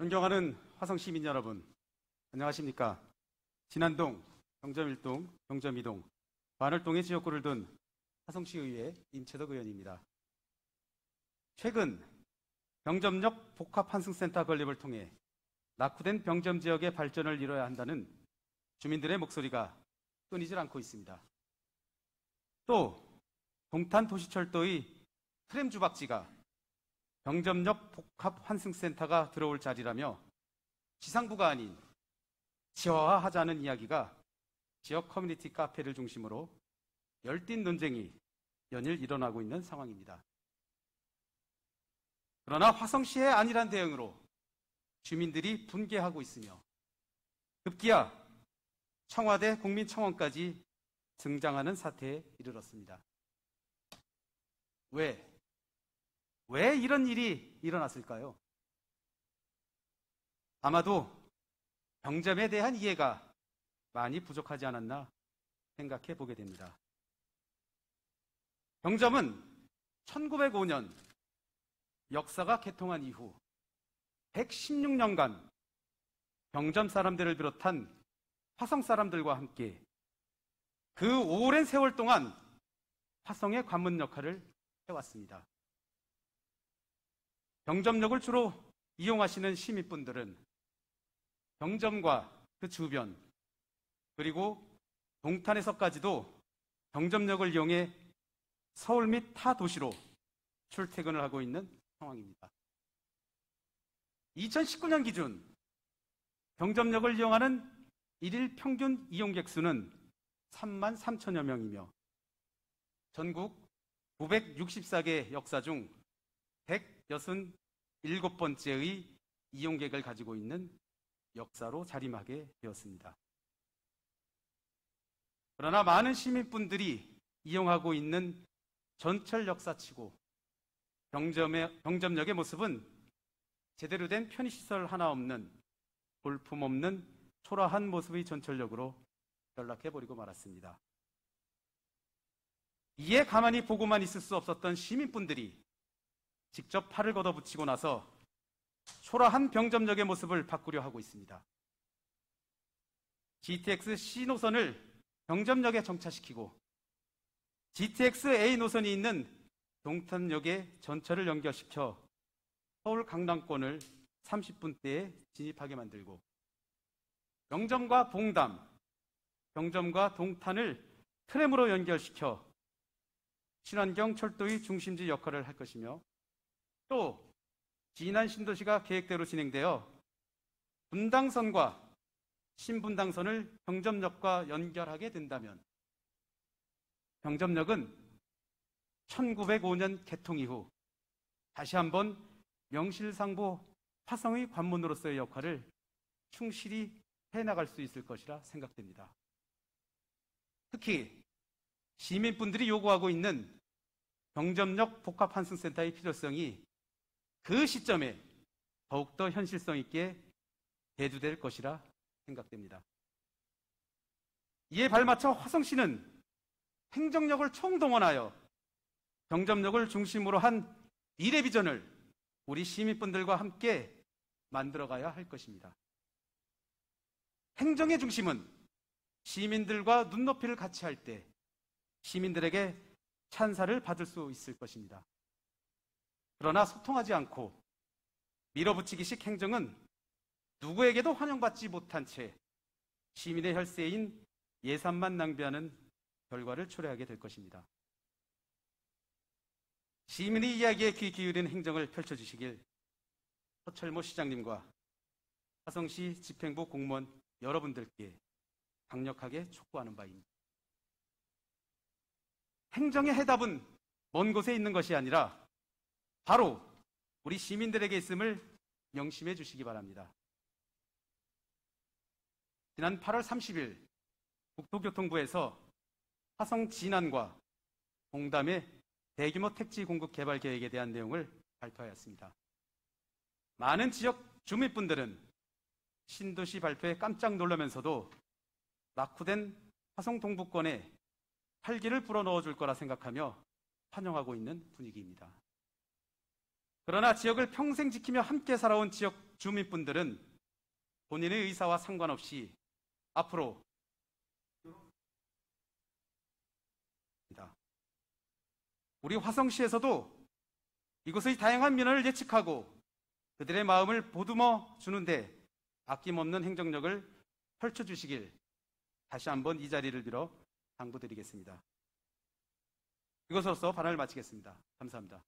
존경하는 화성 시민 여러분, 안녕하십니까? 진안동, 경점1동, 경점2동, 마늘동의 지역구를 둔 화성시의회 임채덕 의원입니다. 최근 병점역 복합환승센터 건립을 통해 낙후된 병점 지역의 발전을 이뤄야 한다는 주민들의 목소리가 끊이질 않고 있습니다. 또 동탄도시철도의 트램 주박지가 영점역 복합환승센터가 들어올 자리라며 지상부가 아닌 지화화하자는 이야기가 지역 커뮤니티 카페를 중심으로 열띤 논쟁이 연일 일어나고 있는 상황입니다. 그러나 화성시의 안일한 대응으로 주민들이 분개하고 있으며 급기야 청와대 국민청원까지 등장하는 사태에 이르렀습니다. 왜왜 이런 일이 일어났을까요? 아마도 병점에 대한 이해가 많이 부족하지 않았나 생각해 보게 됩니다. 병점은 1905년 역사가 개통한 이후 116년간 병점 사람들을 비롯한 화성 사람들과 함께 그 오랜 세월 동안 화성의 관문 역할을 해왔습니다. 경점역을 주로 이용하시는 시민분들은 경점과 그 주변 그리고 동탄에서까지도 경점역을 이용해 서울 및 타 도시로 출퇴근을 하고 있는 상황입니다. 2019년 기준 경점역을 이용하는 1일 평균 이용객 수는 3만 3천여 명이며 전국 964개 역사 중 여순 일곱 번째의 이용객을 가지고 있는 역사로 자리하게 되었습니다. 그러나 많은 시민분들이 이용하고 있는 전철 역사치고 병점의, 병점역의 모습은 제대로 된 편의시설 하나 없는 볼품없는 초라한 모습의 전철역으로 연락해버리고 말았습니다. 이에 가만히 보고만 있을 수 없었던 시민분들이 직접 팔을 걷어붙이고 나서 초라한 병점적의 모습을 바꾸려 하고 있습니다. GTX C 노선을 병점역에 정차시키고 GTX A 노선이 있는 동탄역에 전철을 연결시켜 서울 강남권을 30분대에 진입하게 만들고 영점과 봉담, 병점과 동탄을 트램으로 연결시켜 친환경 철도의 중심지 역할을 할 것이며 또 지난 신도시가 계획대로 진행되어 분당선과 신분당선을 병점역과 연결하게 된다면 병점역은 1905년 개통 이후 다시 한번 명실상부 화성의 관문으로서의 역할을 충실히 해나갈 수 있을 것이라 생각됩니다. 특히 시민분들이 요구하고 있는 병점역 복합환승센터의 필요성이 그 시점에 더욱더 현실성 있게 대두될 것이라 생각됩니다. 이에 발맞춰 화성 시는 행정력을 총동원하여 경점력을 중심으로 한 미래 비전을 우리 시민분들과 함께 만들어가야 할 것입니다. 행정의 중심은 시민들과 눈높이를 같이 할 때 시민들에게 찬사를 받을 수 있을 것입니다. 그러나 소통하지 않고 밀어붙이기식 행정은 누구에게도 환영받지 못한 채 시민의 혈세인 예산만 낭비하는 결과를 초래하게 될 것입니다. 시민의 이야기에 귀 기울인 행정을 펼쳐주시길 서철모 시장님과 화성시 집행부 공무원 여러분들께 강력하게 촉구하는 바입니다. 행정의 해답은 먼 곳에 있는 것이 아니라 바로 우리 시민들에게 있음을 명심해 주시기 바랍니다. 지난 8월 30일 국토교통부에서 화성 진안과 공담의 대규모 택지 공급 개발 계획에 대한 내용을 발표하였습니다. 많은 지역 주민분들은 신도시 발표에 깜짝 놀라면서도 낙후된 화성 동북권에 활기를 불어넣어 줄 거라 생각하며 환영하고 있는 분위기입니다. 그러나 지역을 평생 지키며 함께 살아온 지역 주민분들은 본인의 의사와 상관없이 앞으로 우리 화성시에서도 이곳의 다양한 면을 예측하고 그들의 마음을 보듬어 주는데 아낌없는 행정력을 펼쳐주시길 다시 한번 이 자리를 빌어 당부드리겠습니다. 이것으로서 발언을 마치겠습니다. 감사합니다.